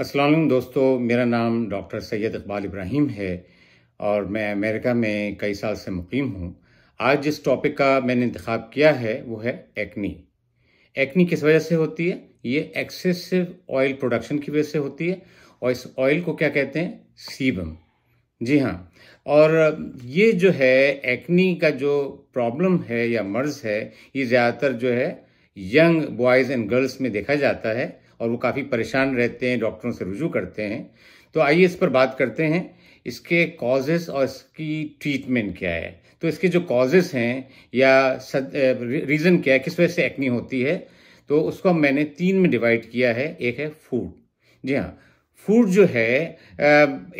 असलम दोस्तों मेरा नाम डॉक्टर सैयद इकबाल इब्राहिम है और मैं अमेरिका में कई साल से मुकीम हूँ आज जिस टॉपिक का मैंने इंतखब किया है वो है एक्नी एक्नी किस वजह से होती है ये एक्सेसिव ऑयल प्रोडक्शन की वजह से होती है और इस ऑयल को क्या कहते हैं सीबम जी हाँ और ये जो है एक्नी का जो प्रॉब्लम है या मर्ज़ है ये ज़्यादातर जो है यंग बॉयज़ एंड गर्ल्स में देखा जाता है और वो काफ़ी परेशान रहते हैं डॉक्टरों से रुजू करते हैं तो आइए इस पर बात करते हैं इसके कॉजेस और इसकी ट्रीटमेंट क्या है तो इसके जो कॉजेस हैं या रीज़न क्या है किस वजह से एक्नी होती है तो उसको मैंने तीन में डिवाइड किया है एक है फूड जी हाँ फूड जो है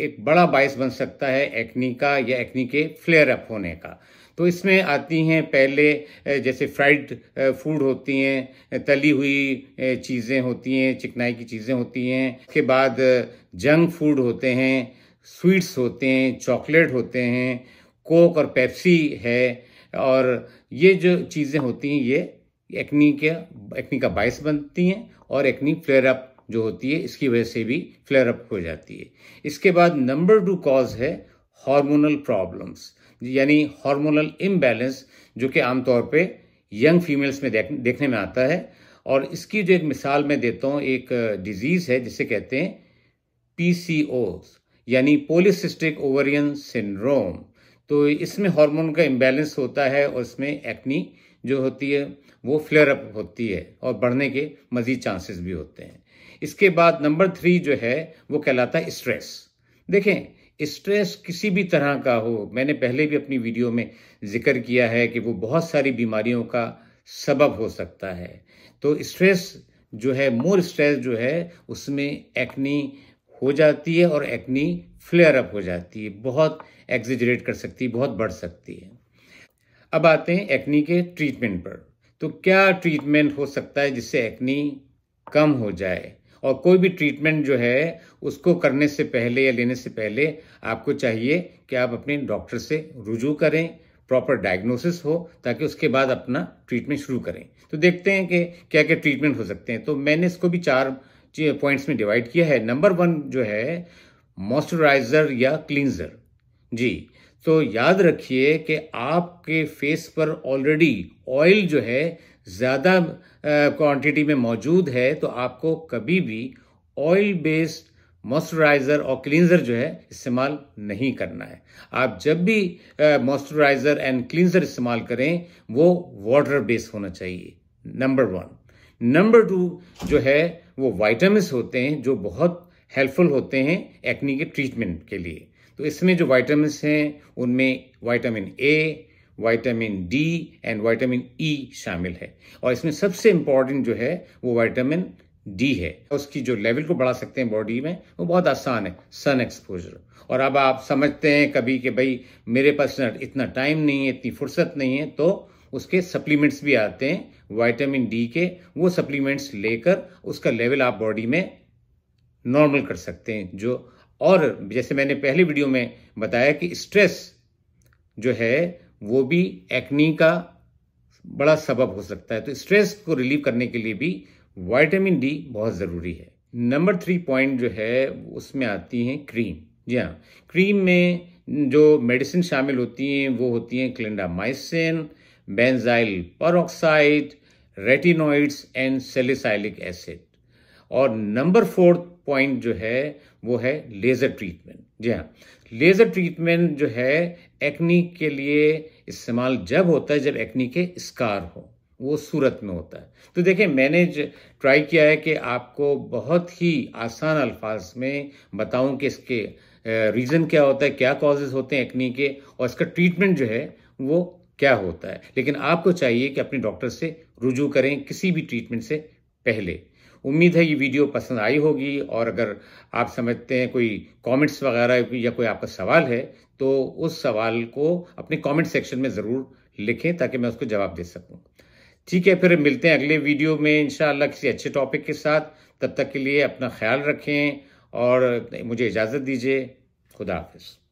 एक बड़ा बायस बन सकता है एक्नी का या एक्नी के फ्लेयर अप होने का तो इसमें आती हैं पहले जैसे फ्राइड फूड होती हैं तली हुई चीज़ें होती हैं चिकनाई की चीज़ें होती हैं उसके बाद जंक फूड होते हैं स्वीट्स होते हैं चॉकलेट होते हैं कोक और पेप्सी है और ये जो चीज़ें होती हैं ये एक्नी के एक्नी का बायस बनती हैं और एक्नी फ्लेयर अप जो होती है इसकी वजह से भी फ्लेयर अप हो जाती है इसके बाद नंबर टू कॉज है हार्मोनल प्रॉब्लम्स यानी हार्मोनल इम्बैलेंस जो कि आमतौर पे यंग फीमेल्स में देख, देखने में आता है और इसकी जो एक मिसाल मैं देता हूँ एक डिजीज़ है जिसे कहते हैं पी यानी पोलिसिस्टिक ओवरियन सिंड्रोम तो इसमें हार्मोन का इम्बैलेंस होता है और इसमें एक्नी जो होती है वो फ्लेयर अप होती है और बढ़ने के मज़ीद चांसेस भी होते हैं इसके बाद नंबर थ्री जो है वो कहलाता है स्ट्रेस देखें स्ट्रेस किसी भी तरह का हो मैंने पहले भी अपनी वीडियो में जिक्र किया है कि वो बहुत सारी बीमारियों का सबब हो सकता है तो स्ट्रेस जो है मोर स्ट्रेस जो है उसमें एक्नी हो जाती है और एक्नी फ्लेयर अप हो जाती है बहुत एक्जिजरेट कर सकती है बहुत बढ़ सकती है अब आते हैं एक्नी के ट्रीटमेंट पर तो क्या ट्रीटमेंट हो सकता है जिससे एक्नी कम हो जाए और कोई भी ट्रीटमेंट जो है उसको करने से पहले या लेने से पहले आपको चाहिए कि आप अपने डॉक्टर से रुजू करें प्रॉपर डायग्नोसिस हो ताकि उसके बाद अपना ट्रीटमेंट शुरू करें तो देखते हैं कि क्या क्या ट्रीटमेंट हो सकते हैं तो मैंने इसको भी चार पॉइंट्स में डिवाइड किया है नंबर वन जो है मॉइस्चराइज़र या क्लींजर जी तो याद रखिए कि आपके फेस पर ऑलरेडी ऑयल जो है ज़्यादा क्वांटिटी में मौजूद है तो आपको कभी भी ऑयल बेस्ड मॉइस्चराइज़र और क्लींज़र जो है इस्तेमाल नहीं करना है आप जब भी मॉइस्चराइज़र एंड क्लींज़र इस्तेमाल करें वो वाटर बेस्ड होना चाहिए नंबर वन नंबर टू जो है वो वाइटामस होते हैं जो बहुत हेल्पफुल होते हैं एक्नी के ट्रीटमेंट के लिए तो इसमें जो वाइटामस हैं उनमें vitamin A vitamin D and vitamin E e शामिल है और इसमें सबसे इंपॉर्टेंट जो है वो वाइटामिन डी है उसकी जो लेवल को बढ़ा सकते हैं बॉडी में वो बहुत आसान है सन एक्सपोजर और अब आप समझते हैं कभी कि भाई मेरे पास इतना टाइम नहीं है इतनी फुर्सत नहीं है तो उसके सप्लीमेंट्स भी आते हैं वाइटामिन डी के वो सप्लीमेंट्स लेकर उसका लेवल आप बॉडी में नॉर्मल कर सकते हैं जो और जैसे मैंने पहले वीडियो में बताया कि स्ट्रेस जो है वो भी एक्नी का बड़ा सबब हो सकता है तो स्ट्रेस को रिलीव करने के लिए भी वाइटामिन डी बहुत ज़रूरी है नंबर थ्री पॉइंट जो है उसमें आती हैं क्रीम जी हाँ क्रीम में जो मेडिसिन शामिल होती हैं वो होती हैं clindamycin benzoyl peroxide retinoids and salicylic acid और नंबर फोर्थ पॉइंट जो है वो है लेज़र ट्रीटमेंट जी हाँ लेज़र ट्रीटमेंट जो है एक्नी के लिए इस्तेमाल जब होता है जब एक्नी के स्कार हो वो सूरत में होता है तो देखिए मैंने ट्राई किया है कि आपको बहुत ही आसान अल्फाज में बताऊं कि इसके रीज़न क्या होता है क्या कॉजेज़ होते हैं एक्नी के और इसका ट्रीटमेंट जो है वो क्या होता है लेकिन आपको चाहिए कि अपने डॉक्टर से रुजू करें किसी भी ट्रीटमेंट से पहले उम्मीद है ये वीडियो पसंद आई होगी और अगर आप समझते हैं कोई कमेंट्स वगैरह या कोई आपका सवाल है तो उस सवाल को अपने कमेंट सेक्शन में ज़रूर लिखें ताकि मैं उसको जवाब दे सकूं ठीक है फिर मिलते हैं अगले वीडियो में इन किसी अच्छे टॉपिक के साथ तब तक के लिए अपना ख्याल रखें और मुझे इजाज़त दीजिए खुदा हाफिज़